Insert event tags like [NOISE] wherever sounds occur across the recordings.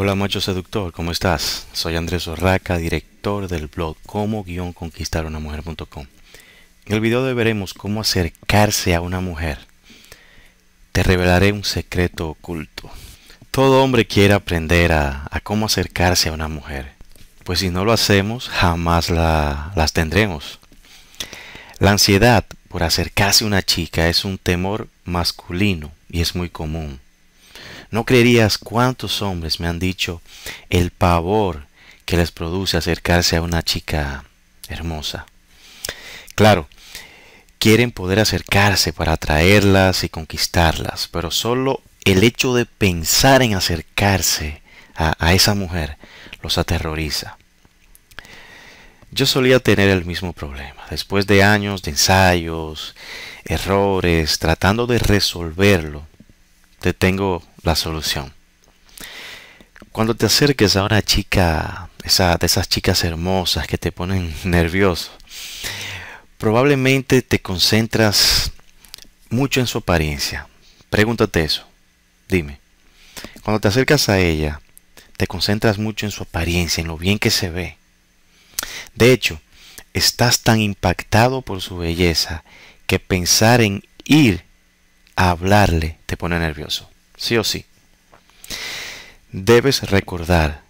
Hola macho seductor, ¿cómo estás? Soy Andrés Orraca, director del blog cómo conquistar una En el video de hoy veremos cómo acercarse a una mujer. Te revelaré un secreto oculto. Todo hombre quiere aprender a, cómo acercarse a una mujer, pues si no lo hacemos jamás las tendremos. La ansiedad por acercarse a una chica es un temor masculino y es muy común. No creerías cuántos hombres me han dicho el pavor que les produce acercarse a una chica hermosa. Claro, quieren poder acercarse para atraerlas y conquistarlas, pero solo el hecho de pensar en acercarse a, esa mujer los aterroriza. Yo solía tener el mismo problema. Después de años de ensayos, errores, tratando de resolverlo, te tengo la solución. Cuando te acerques a una chica, esa, de esas chicas hermosas que te ponen [LAUGHS] nervioso, probablemente te concentras mucho en su apariencia. Pregúntate eso. Dime. Cuando te acercas a ella, te concentras mucho en su apariencia, en lo bien que se ve. De hecho, estás tan impactado por su belleza que pensar en ir a hablarle te pone nervioso sí o sí. Debes recordar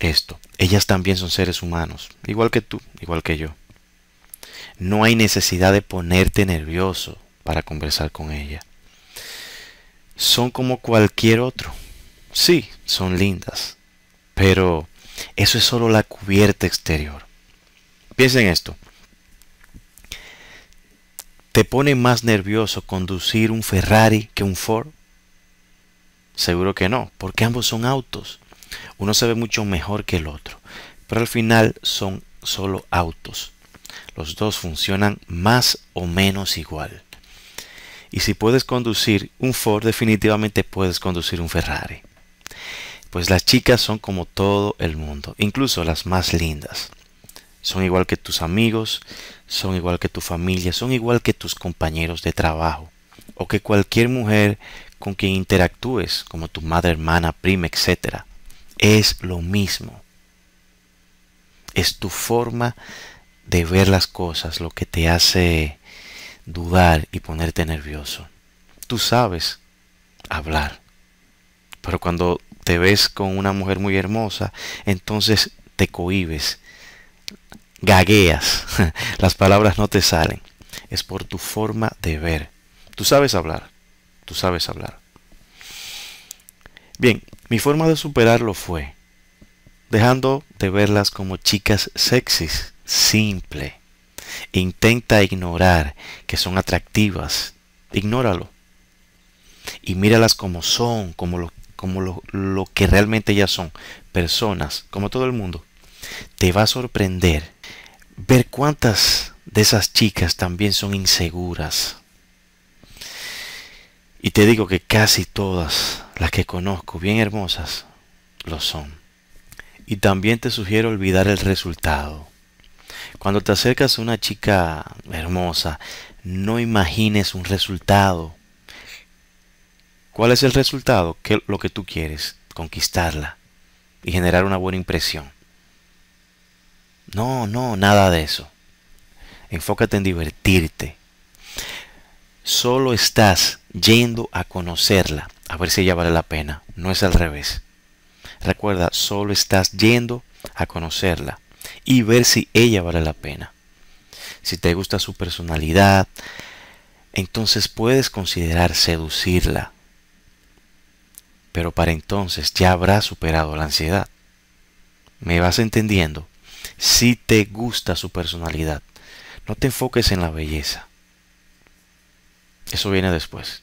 esto. Ellas también son seres humanos, igual que tú, igual que yo. No hay necesidad de ponerte nervioso para conversar con ella. Son como cualquier otro. Sí, son lindas, pero eso es solo la cubierta exterior. en esto. ¿Te pone más nervioso conducir un Ferrari que un Ford? Seguro que no, porque ambos son autos. Uno se ve mucho mejor que el otro, pero al final son solo autos. Los dos funcionan más o menos igual. Y si puedes conducir un Ford, definitivamente puedes conducir un Ferrari. Pues las chicas son como todo el mundo, incluso las más lindas. Son igual que tus amigos, son igual que tu familia, son igual que tus compañeros de trabajo o que cualquier mujer con quien interactúes, como tu madre, hermana, prima, etc. Es lo mismo. Es tu forma de ver las cosas lo que te hace dudar y ponerte nervioso. Tú sabes hablar, pero cuando te ves con una mujer muy hermosa, entonces te cohibes, gagueas, [LAUGHS] las palabras no te salen. Es por tu forma de ver. Tú sabes hablar, Tú sabes hablar. Bien, mi forma de superarlo fue dejando de verlas como chicas sexys, simple. Intenta ignorar que son atractivas. Ignóralo. Y míralas como son, como lo, como lo, que realmente ellas son. Personas, como todo el mundo. Te va a sorprender ver cuántas de esas chicas también son inseguras y te digo que casi todas las que conozco, bien hermosas, lo son. Y también te sugiero olvidar el resultado. Cuando te acercas a una chica hermosa, no imagines un resultado. ¿Cuál es el resultado? lo que tú quieres, conquistarla y generar una buena impresión. No, no, nada de eso. Enfócate en divertirte, Solo estás yendo a conocerla, a ver si ella vale la pena. No es al revés. Recuerda, solo estás yendo a conocerla y ver si ella vale la pena. Si te gusta su personalidad, entonces puedes considerar seducirla. Pero para entonces ya habrás superado la ansiedad. ¿Me vas entendiendo? Si te gusta su personalidad, no te enfoques en la belleza. Eso viene después.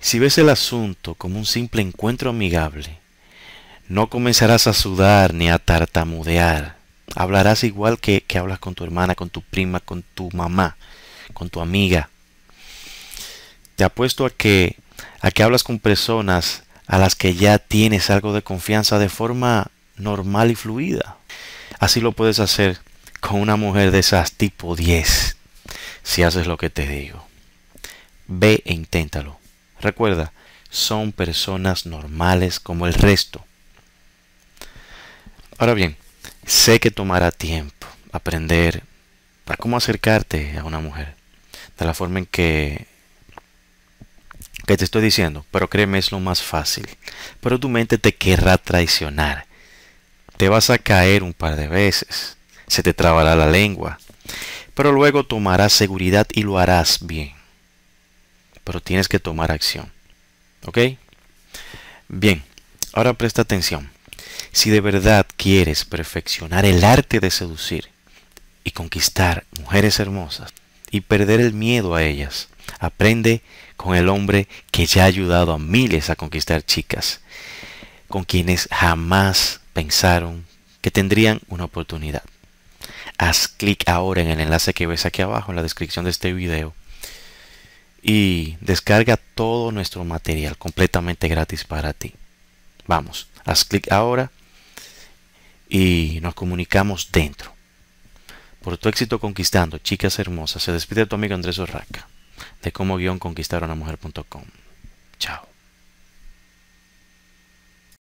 Si ves el asunto como un simple encuentro amigable, no comenzarás a sudar ni a tartamudear. Hablarás igual que, que hablas con tu hermana, con tu prima, con tu mamá, con tu amiga. Te apuesto a que, a que hablas con personas a las que ya tienes algo de confianza de forma normal y fluida. Así lo puedes hacer con una mujer de esas tipo 10 si haces lo que te digo. Ve e inténtalo. Recuerda, son personas normales como el resto. Ahora bien, sé que tomará tiempo aprender a cómo acercarte a una mujer de la forma en que, que te estoy diciendo, pero créeme es lo más fácil. Pero tu mente te querrá traicionar. Te vas a caer un par de veces, se te trabará la lengua, pero luego tomarás seguridad y lo harás bien. Pero tienes que tomar acción. ¿Ok? Bien, ahora presta atención. Si de verdad quieres perfeccionar el arte de seducir y conquistar mujeres hermosas y perder el miedo a ellas, aprende con el hombre que ya ha ayudado a miles a conquistar chicas, con quienes jamás pensaron que tendrían una oportunidad haz clic ahora en el enlace que ves aquí abajo en la descripción de este video y descarga todo nuestro material completamente gratis para ti. Vamos, haz clic ahora y nos comunicamos dentro. Por tu éxito conquistando, chicas hermosas, se despide tu amigo Andrés Orraca de cómo guión conquistaronamujer.com. Chao.